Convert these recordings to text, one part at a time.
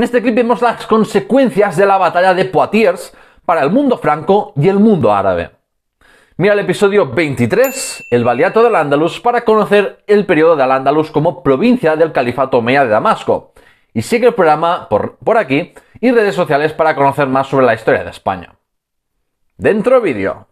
En este clip vemos las consecuencias de la batalla de Poitiers para el mundo franco y el mundo árabe. Mira el episodio 23, el de del Andalus, para conocer el periodo del Andalus como provincia del Califato Mea de Damasco. Y sigue el programa por, por aquí y redes sociales para conocer más sobre la historia de España. Dentro vídeo.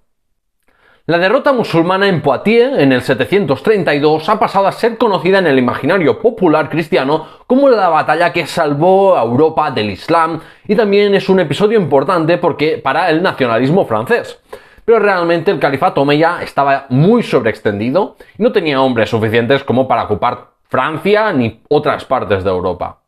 La derrota musulmana en Poitiers en el 732 ha pasado a ser conocida en el imaginario popular cristiano como la batalla que salvó a Europa del Islam y también es un episodio importante porque para el nacionalismo francés pero realmente el califato Omeya estaba muy sobreextendido y no tenía hombres suficientes como para ocupar Francia ni otras partes de Europa.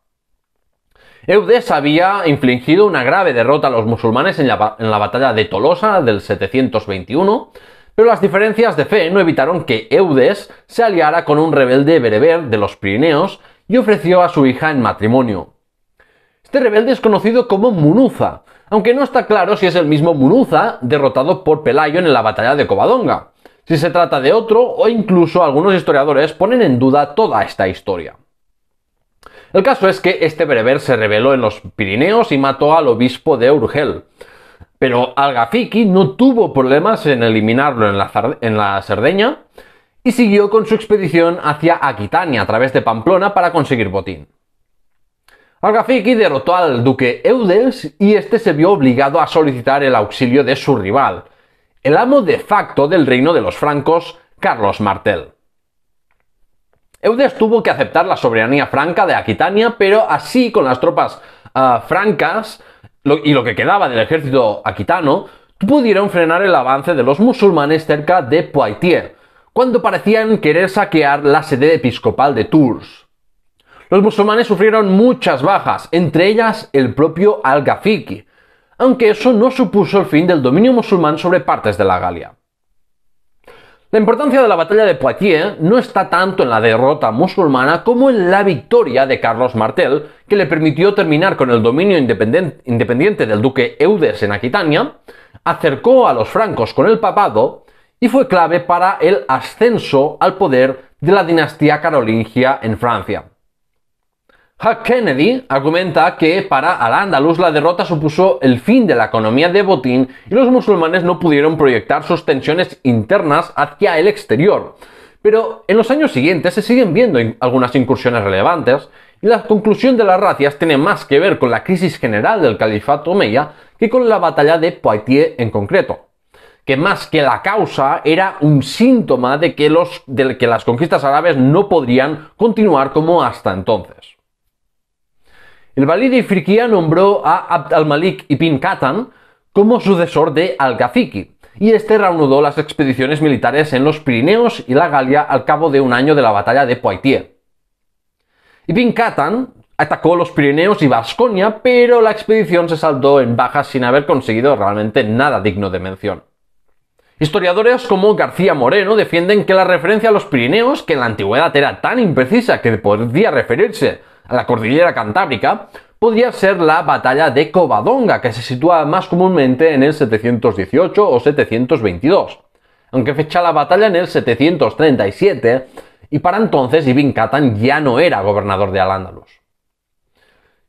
Eudes había infligido una grave derrota a los musulmanes en la, en la batalla de Tolosa del 721, pero las diferencias de fe no evitaron que Eudes se aliara con un rebelde bereber de los Pirineos y ofreció a su hija en matrimonio. Este rebelde es conocido como Munuza, aunque no está claro si es el mismo Munuza derrotado por Pelayo en la batalla de Covadonga, si se trata de otro o incluso algunos historiadores ponen en duda toda esta historia. El caso es que este bereber se rebeló en los Pirineos y mató al obispo de Urgel pero Algafiki no tuvo problemas en eliminarlo en la, Cerdeña y siguió con su expedición hacia Aquitania a través de Pamplona para conseguir botín. Algafiki derrotó al duque Eudes y este se vio obligado a solicitar el auxilio de su rival, el amo de facto del reino de los francos, Carlos Martel. Eudes tuvo que aceptar la soberanía franca de Aquitania, pero así con las tropas ah, francas y lo que quedaba del ejército aquitano pudieron frenar el avance de los musulmanes cerca de Poitiers, cuando parecían querer saquear la sede episcopal de Tours. Los musulmanes sufrieron muchas bajas, entre ellas el propio Al-Ghafiqi, aunque eso no supuso el fin del dominio musulmán sobre partes de la Galia. La importancia de la batalla de Poitiers no está tanto en la derrota musulmana como en la victoria de Carlos Martel, que le permitió terminar con el dominio independiente del duque Eudes en Aquitania, acercó a los francos con el papado y fue clave para el ascenso al poder de la dinastía carolingia en Francia. Huck Kennedy argumenta que para al Andalus la derrota supuso el fin de la economía de botín y los musulmanes no pudieron proyectar sus tensiones internas hacia el exterior. Pero en los años siguientes se siguen viendo algunas incursiones relevantes y la conclusión de las racias tiene más que ver con la crisis general del califato omeya que con la batalla de Poitiers en concreto que más que la causa era un síntoma de que, los, de que las conquistas árabes no podrían continuar como hasta entonces. El valí de nombró a Abd al-Malik ibn Katan como sucesor de al gafiki y este reanudó las expediciones militares en los Pirineos y la Galia al cabo de un año de la batalla de Poitiers. Ibn Katan atacó los Pirineos y Vasconia, pero la expedición se saldó en bajas sin haber conseguido realmente nada digno de mención. Historiadores como García Moreno defienden que la referencia a los Pirineos, que en la antigüedad era tan imprecisa que podía referirse la cordillera cantábrica, podría ser la batalla de Covadonga, que se sitúa más comúnmente en el 718 o 722, aunque fecha la batalla en el 737, y para entonces Ibn Katan ya no era gobernador de Al-Ándalus.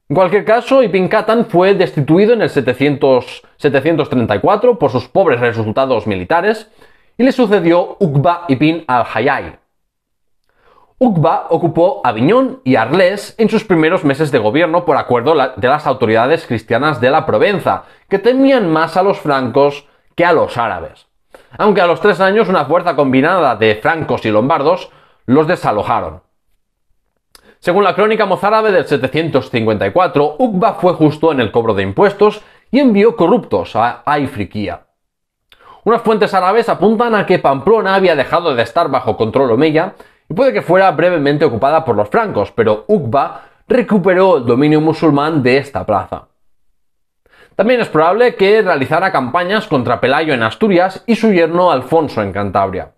En cualquier caso, Ibn Katan fue destituido en el 734 por sus pobres resultados militares y le sucedió Uqba ibn al-Hayy, Uqba ocupó Aviñón y Arles en sus primeros meses de gobierno por acuerdo de las autoridades cristianas de la Provenza, que temían más a los francos que a los árabes. Aunque a los tres años una fuerza combinada de francos y lombardos los desalojaron. Según la crónica mozárabe del 754, Uqba fue justo en el cobro de impuestos y envió corruptos a Ifriquía. Unas fuentes árabes apuntan a que Pamplona había dejado de estar bajo control omeya puede que fuera brevemente ocupada por los francos, pero Uqba recuperó el dominio musulmán de esta plaza. También es probable que realizara campañas contra Pelayo en Asturias y su yerno Alfonso en Cantabria.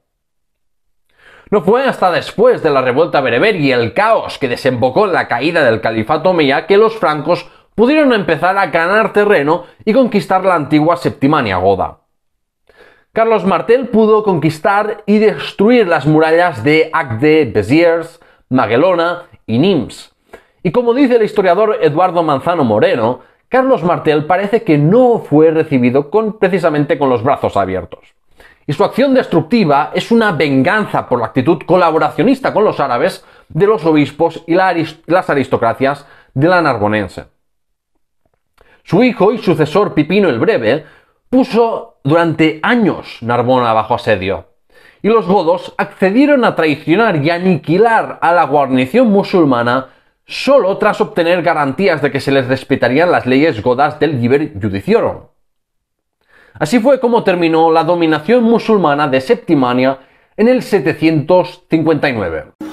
No fue hasta después de la revuelta bereber y el caos que desembocó en la caída del califato omeya que los francos pudieron empezar a ganar terreno y conquistar la antigua Septimania Goda. Carlos Martel pudo conquistar y destruir las murallas de Agde, Beziers, Maguelona y Nims. Y como dice el historiador Eduardo Manzano Moreno, Carlos Martel parece que no fue recibido precisamente con los brazos abiertos. Y su acción destructiva es una venganza por la actitud colaboracionista con los árabes de los obispos y las aristocracias de la Narbonense. Su hijo y sucesor Pipino el Breve puso durante años Narbona bajo asedio, y los godos accedieron a traicionar y aniquilar a la guarnición musulmana solo tras obtener garantías de que se les respetarían las leyes godas del Liber Judiciorum. Así fue como terminó la dominación musulmana de Septimania en el 759.